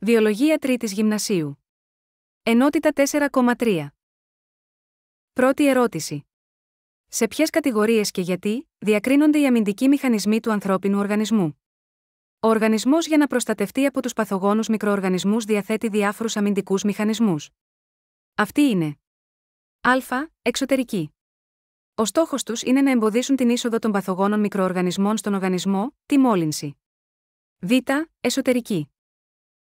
Βιολογία τρίτης γυμνασίου. Ενότητα 4,3. Πρώτη ερώτηση. Σε ποιες κατηγορίες και γιατί διακρίνονται οι αμυντικοί μηχανισμοί του ανθρώπινου οργανισμού. Ο οργανισμός για να προστατευτεί από τους παθογόνους μικροοργανισμούς διαθέτει διάφορους αμυντικούς μηχανισμούς. Αυτοί είναι. Α. Εξωτερική. Ο στόχος τους είναι να εμποδίσουν την είσοδο των παθογόνων μικροοργανισμών στον οργανισμό, τη μόλυνση. Β. Εσωτερική.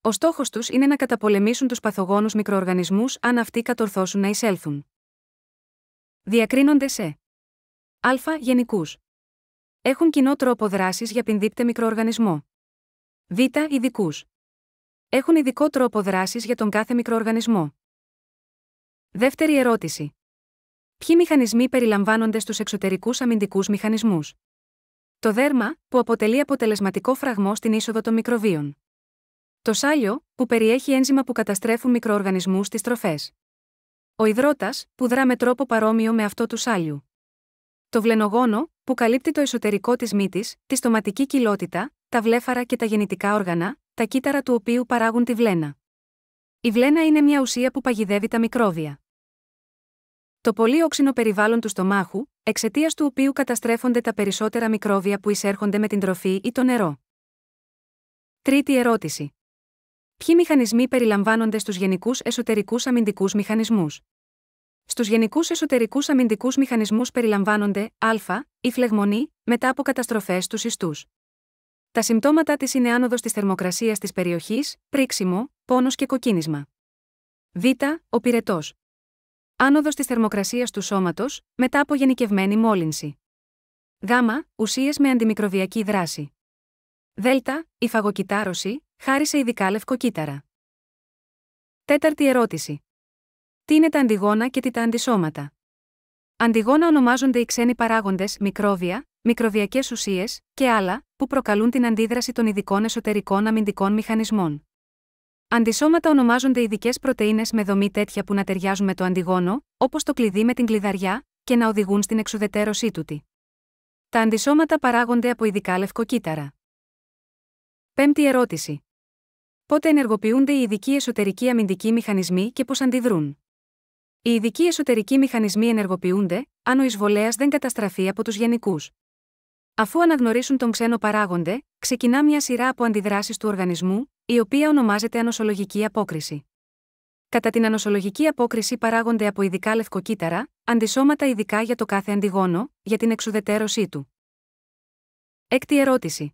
Ο στόχος τους είναι να καταπολεμήσουν τους παθογόνους μικροοργανισμούς αν αυτοί κατορθώσουν να εισέλθουν. Διακρίνονται σε Α. Γενικούς. Έχουν κοινό τρόπο δράσης για πινδύπτε μικροοργανισμό. Β. Ειδικούς. Έχουν ειδικό τρόπο δράσης για τον κάθε μικροοργανισμό. Δεύτερη ερώτηση. Ποιοι μηχανισμοί περιλαμβάνονται στους εξωτερικούς αμυντικούς μηχανισμούς. Το δέρμα, που αποτελεί αποτελεσματικό φραγμό στην είσοδο των μικροβίων. Το σάλιο, που περιέχει ένζημα που καταστρέφουν μικροοργανισμούς στις τροφές. Ο υδρότας, που δρά με τρόπο παρόμοιο με αυτό του σάλιου. Το βλενογόνο, που καλύπτει το εσωτερικό της μύτης, τη στοματική κοιλότητα, τα βλέφαρα και τα γεννητικά όργανα, τα κύτταρα του οποίου παράγουν τη βλένα. Η βλένα είναι μια ουσία που παγιδεύει τα μικρόβια. Το πολύ όξινο περιβάλλον του στομάχου, εξαιτίας του οποίου καταστρέφονται τα περισσότερα μικρόβια που εισέρχονται με την τροφή ή το νερό. Τρίτη ερώτηση. Ποιοι μηχανισμοί περιλαμβάνονται στους γενικούς εσωτερικούς αμυντικούς μηχανισμούς. Στους γενικούς εσωτερικούς αμυντικούς μηχανισμούς περιλαμβάνονται α. η φλεγμονή, μετά από καταστροφές του ιστούς. Τα συμπτώματα της είναι άνοδος της θερμοκρασίας της περιοχής, πρίξιμο, πόνος και κοκκίνισμα. Β. Ο πυρετός. Άνοδος της θερμοκρασίας του σώματος, μετά από γενικευμένη μόλυνση. Γ. Ουσίες με αντιμικροβιακή δράση. Δ. Η φαγοκυτάρωση, Χάρη σε ειδικά λευκοκύτταρα. Τέταρτη ερώτηση. Τι είναι τα αντιγόνα και τι τα αντισώματα. Αντιγόνα ονομάζονται οι ξένοι παράγοντες, μικρόβια, μικροβιακές ουσίες και άλλα, που προκαλούν την αντίδραση των ειδικών εσωτερικών αμυντικών μηχανισμών. Αντισώματα ονομάζονται ειδικές πρωτενε με δομή τέτοια που να ταιριάζουν με το αντιγόνο, όπως το κλειδί με την κλειδαριά, και να οδηγούν στην εξουδετερώσή του. Τα αντισώματα παράγονται από ειδικά λευκοκύτταρα. Πέμπτη ερώτηση πότε ενεργοποιούνται οι ειδικοί εσωτερικοί αμυντικοί μηχανισμοί και πώς αντιδρούν. Οι ειδικοί εσωτερικοί μηχανισμοί ενεργοποιούνται, αν ο εισβολέας δεν καταστραφεί από τους γενικούς. Αφού αναγνωρίσουν τον ξένο παράγοντε, ξεκινά μια σειρά από αντιδράσεις του οργανισμού, η οποία ονομάζεται ανοσολογική απόκριση. Κατά την ανοσολογική απόκριση παράγονται από ειδικά λευκοκύτταρα, αντισώματα ειδικά για το κάθε αντιγόνο, για την εξουδετερώσή του. Έκτη ερώτηση.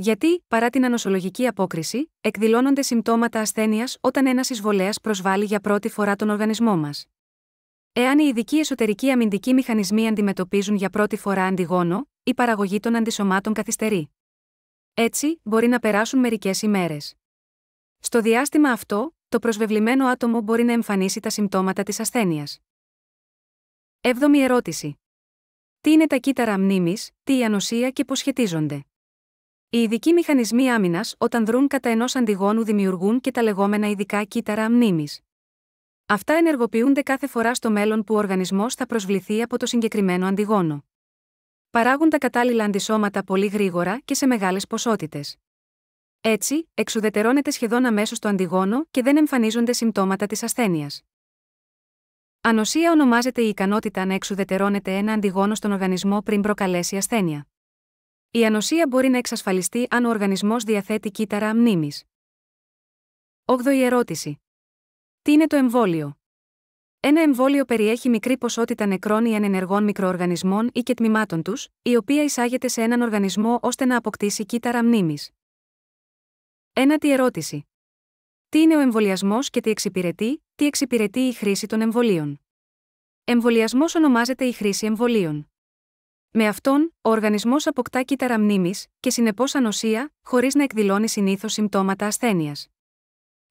Γιατί, παρά την ανοσολογική απόκριση, εκδηλώνονται συμπτώματα ασθένειας όταν ένας εισβολέας προσβάλλει για πρώτη φορά τον οργανισμό μας. Εάν οι ειδικοί εσωτερικοί αμυντικοί μηχανισμοί αντιμετωπίζουν για πρώτη φορά αντιγόνο, η παραγωγή των αντισωμάτων καθυστερεί. Έτσι, μπορεί να περάσουν μερικές ημέρες. Στο διάστημα αυτό, το προσβεβλημένο άτομο μπορεί να εμφανίσει τα συμπτώματα της ασθενεια Εβδομη ερώτηση. Τι είναι τα κύτταρα μνήμη, τι η ανοσία και πώς σχετίζονται. Οι ειδικοί μηχανισμοί άμυνας, όταν δρούν κατά ενός αντιγόνου, δημιουργούν και τα λεγόμενα ειδικά κύτταρα μνήμη. Αυτά ενεργοποιούνται κάθε φορά στο μέλλον που ο οργανισμός θα προσβληθεί από το συγκεκριμένο αντιγόνο. Παράγουν τα κατάλληλα αντισώματα πολύ γρήγορα και σε μεγάλες ποσότητες. Έτσι, εξουδετερώνεται σχεδόν αμέσως το αντιγόνο και δεν εμφανίζονται συμπτώματα της ασθένειας. Ανοσία ονομάζεται η ικανότητα να εξουδετερώνεται ένα αντιγόνο στον οργανισμό πριν προκαλέσει ασθένεια. Η ανοσία μπορεί να εξασφαλιστεί αν ο οργανισμός διαθέτει κύταρα αμνήμη. 8η ερώτηση. Τι είναι το εμβόλιο. Ένα εμβόλιο περιέχει μικρή ποσότητα νεκρών ή ανενεργών μικροοργανισμών ή και τμήματων τους, η οποία εισάγεται σε έναν οργανισμό ώστε να αποκτήσει κύτταρα μνήμης. Ένατη ερώτηση. Τι είναι ο εμβολιασμός και τι εξυπηρετεί, τι εξυπηρετεί η χρήση των εμβολίων. Εμβολιασμός ονομάζεται η χρήση εμβολίων. Με αυτόν, ο οργανισμός αποκτά κύτταρα μνήμης και συνεπώς ανοσία, χωρίς να εκδηλώνει συνήθως συμπτώματα ασθένειας.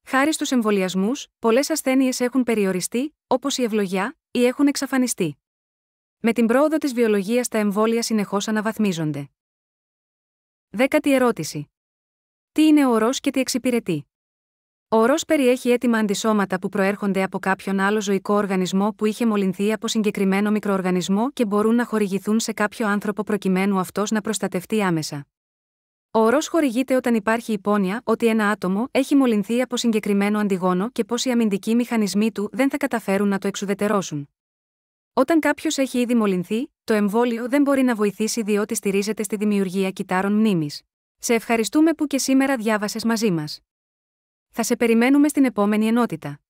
Χάρη στους εμβολιασμούς, πολλές ασθένειες έχουν περιοριστεί, όπως η ευλογιά, ή έχουν εξαφανιστεί. Με την πρόοδο της βιολογίας τα εμβόλια συνεχώς αναβαθμίζονται. Δέκατη ερώτηση. Τι είναι ο και τι εξυπηρετεί. Ο όρο περιέχει έτοιμα αντισώματα που προέρχονται από κάποιον άλλο ζωικό οργανισμό που είχε μολυνθεί από συγκεκριμένο μικροοργανισμό και μπορούν να χορηγηθούν σε κάποιο άνθρωπο προκειμένου αυτός να προστατευτεί άμεσα. Ο όρο χορηγείται όταν υπάρχει υπόνοια ότι ένα άτομο έχει μολυνθεί από συγκεκριμένο αντιγόνο και πως οι αμυντικοί μηχανισμοί του δεν θα καταφέρουν να το εξουδετερώσουν. Όταν κάποιος έχει ήδη μολυνθεί, το εμβόλιο δεν μπορεί να βοηθήσει διότι στηρίζεται στη δημιουργία κυτάρων μνήμης. Σε ευχαριστούμε που και σήμερα διάβασες μαζί μας. Θα σε περιμένουμε στην επόμενη ενότητα.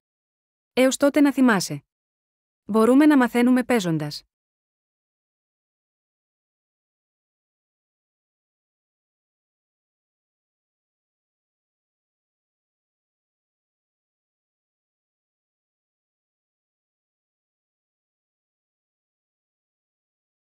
Έως τότε να θυμάσαι. Μπορούμε να μαθαίνουμε παίζοντας.